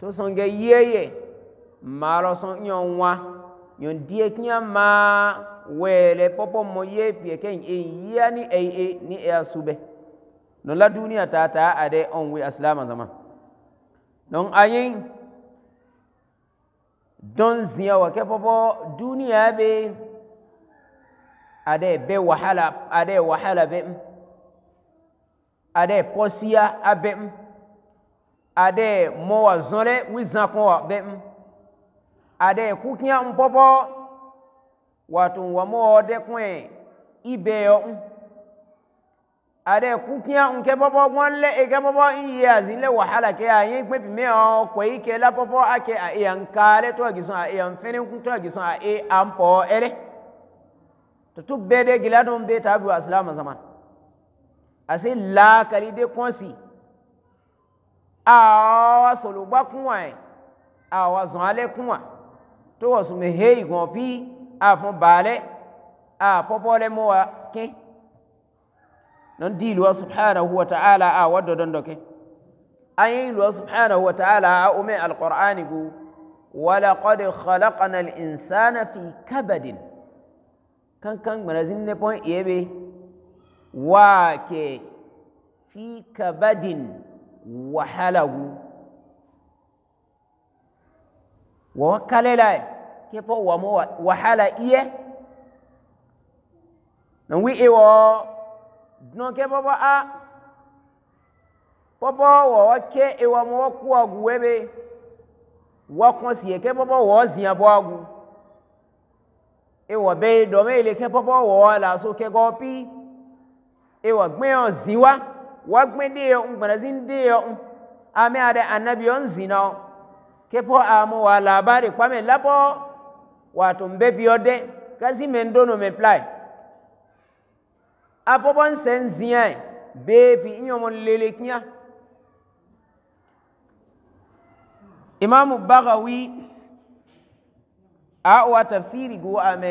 to songe yeye maro son nyonwa nyon die knya ma wele popo mo ye pie ken e yani e e ni e asube non la duniya ta ta ade on wi aslama zaman non ayin don ziya wa ke popo duniya be ade be wahala ade wahala be ade posia abem ade mowa zõle wizãkõ wã be'm ade ku kĩa n bɔbɔ wato n wa mowa de kõe i beyo yo ade ku kĩa n ke bɔbɔ gbõnle e ke bɔbɔ n ye a zĩn le wahala ke a yẽ gbẽ pime õ koy ke la bɔbɔ a ke a eya n kaale tɩ a eya n fẽne kũ tɩ a e a e n pɔɔ ere tɩ tɩ be de gɩla be t'a bi wa asilaamã zãma a sẽn laakali awa solugba kuwa e awa zonale kuwa to wɔsume hei gompi pi afun baale a pɔpɔle mo wa ke non di luwa subhanahu wa ta'ala a wa dodon doke an yi subhanahu wa ta'ala a ume qurani gu ولقد خلقنا الإنسان في كبد كان كان منازل نبوين إيه wa ke fi kabadin wahalahu wa kalela ke po wa mo wahala iye na wi e wo no ke po a po po wo ke e wa mo ku agu ebe wa kon si e ke po po wo zin abo agu e wo be do me ile ke wagme diyo un gbanazin diyo un ame ade annabiyon zino kepo amo wa labari kwame labo wato mbebiyode kasi men dono men play apobon sen ziyan bepi inyomon lele kinya imamu bagawi a wa tafsiri go ame